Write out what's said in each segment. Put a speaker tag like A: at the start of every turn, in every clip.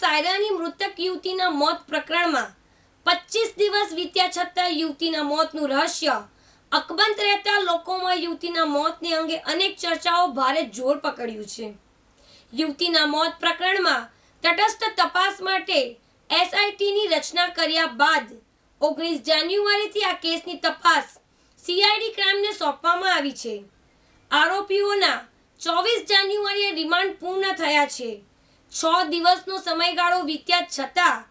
A: સાયરાની મૃતક યુવતીના મોત પ્રકરણમાં પચીસ દિવસ વીત્યા છતાં યુવતીના મોતનું રહસ્ય અકબંધ રહેતા લોકોમાં યુવતીના મોતને અંગે અનેક ચર્ચાઓ ભારે જોર પકડ્યું છે યુવતીના મોત પ્રકરણમાં તટસ્થ તપાસ માટે એસઆઈટીની રચના કર્યા બાદ ઓગણીસ જાન્યુઆરીથી આ કેસની તપાસ સીઆઈડી ક્રાઇમને સોંપવામાં આવી છે આરોપીઓના ચોવીસ જાન્યુઆરીએ રિમાન્ડ પૂર્ણ થયા છે છ દિવસનો સમયગાળો વીત્યા છતાં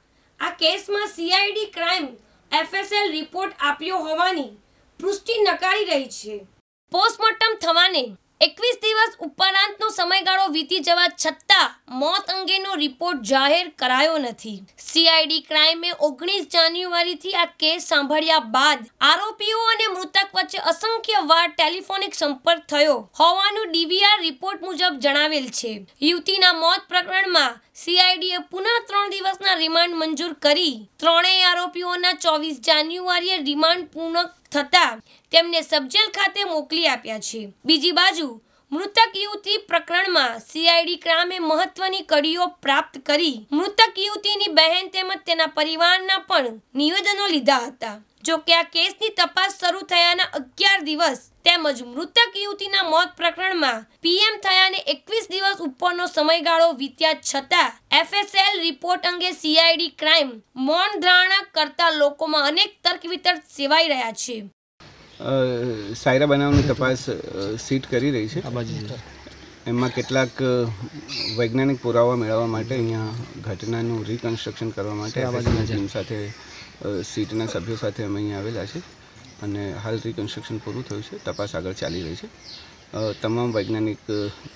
A: આ કેસમાં સીઆઈડી ક્રાઇમ એફએસએલ રિપોર્ટ આપ્યો હોવાની પુષ્ટિ નકારી રહી છે પોસ્ટમોર્ટમ થવાને એકવીસ દિવસ ઉપર સમયગાળો વીતી જવા છતાં મોત અંગેનો રિપોર્ટ જાહેર કરાયો નથી સીઆઈડી ક્રાઇમે ઓગણીસ જાન્યુઆરીથી આ કેસ સાંભળ્યા બાદ આરોપીઓ અને મૃતક વચ્ચે અસંખ્ય વાર ટેલિફોનિક સંપર્ક થયો હોવાનું ડીવીઆર રિપોર્ટ મુજબ જણાવેલ છે યુવતીના મોત પ્રકરણમાં સીઆઈડીએ પુનઃ ત્રણ દિવસના રિમાન્ડ મંજૂર કરી ત્રણેય આરોપીઓના ચોવીસ જાન્યુઆરીએ રિમાન્ડ પૂર્ણ થતાં તેમને સબજેલ ખાતે મોકલી આપ્યા છે બીજી બાજુ મૃતક યુવતી પ્રકરણમાં સીઆઈડી ક્રામે મહત્વની કડીઓ પ્રાપ્ત કરી મૃતક યુવતીની બહેન તેમજ તેના પરિવારના પણ નિવેદનો લીધા હતા જો કે આ કેસની તપાસ શરૂ થયાના અગિયાર દિવસ તેમજ મૃતક યુવતીના મોત પ્રકરણમાં પીએમ થયાને એકવીસ દિવસ ઉપરનો સમયગાળો વીત્યા છતાં એફએસએલ રિપોર્ટ અંગે સીઆઈડી ક્રાઇમ મૌન ધારણા કરતા લોકોમાં અનેક તર્ક વિતર્ક સેવાઈ રહ્યા છે
B: સાયરા બનાવની તપાસ સીટ કરી રહી છે એમાં કેટલાક વૈજ્ઞાનિક પુરાવા મેળવવા માટે અહીંયા ઘટનાનું રિકન્સ્ટ્રક્શન કરવા માટે ટીમ સાથે સીટના સભ્યો સાથે અમે અહીંયા આવેલા છે અને હાલ રિકન્સ્ટ્રક્શન પૂરું થયું છે તપાસ આગળ ચાલી રહી છે તમામ વૈજ્ઞાનિક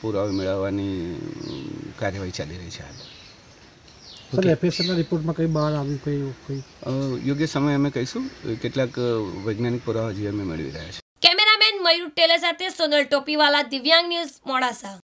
B: પુરાવા મેળવવાની કાર્યવાહી ચાલી રહી છે હાલ સર એફએસએલના રિપોર્ટમાં કઈ બહાર આવ્યું કંઈ કંઈ યોગ્ય સમય અમે કહીશું કેટલાક વૈજ્ઞાનિક પુરાવા હજી અમે મેળવી રહ્યા
A: છીએ કેમેરામેન મયુર ટેલર સાથે સોનલ ટોપીવાલા દિવ્યાંગ ન્યૂઝ મોડાસા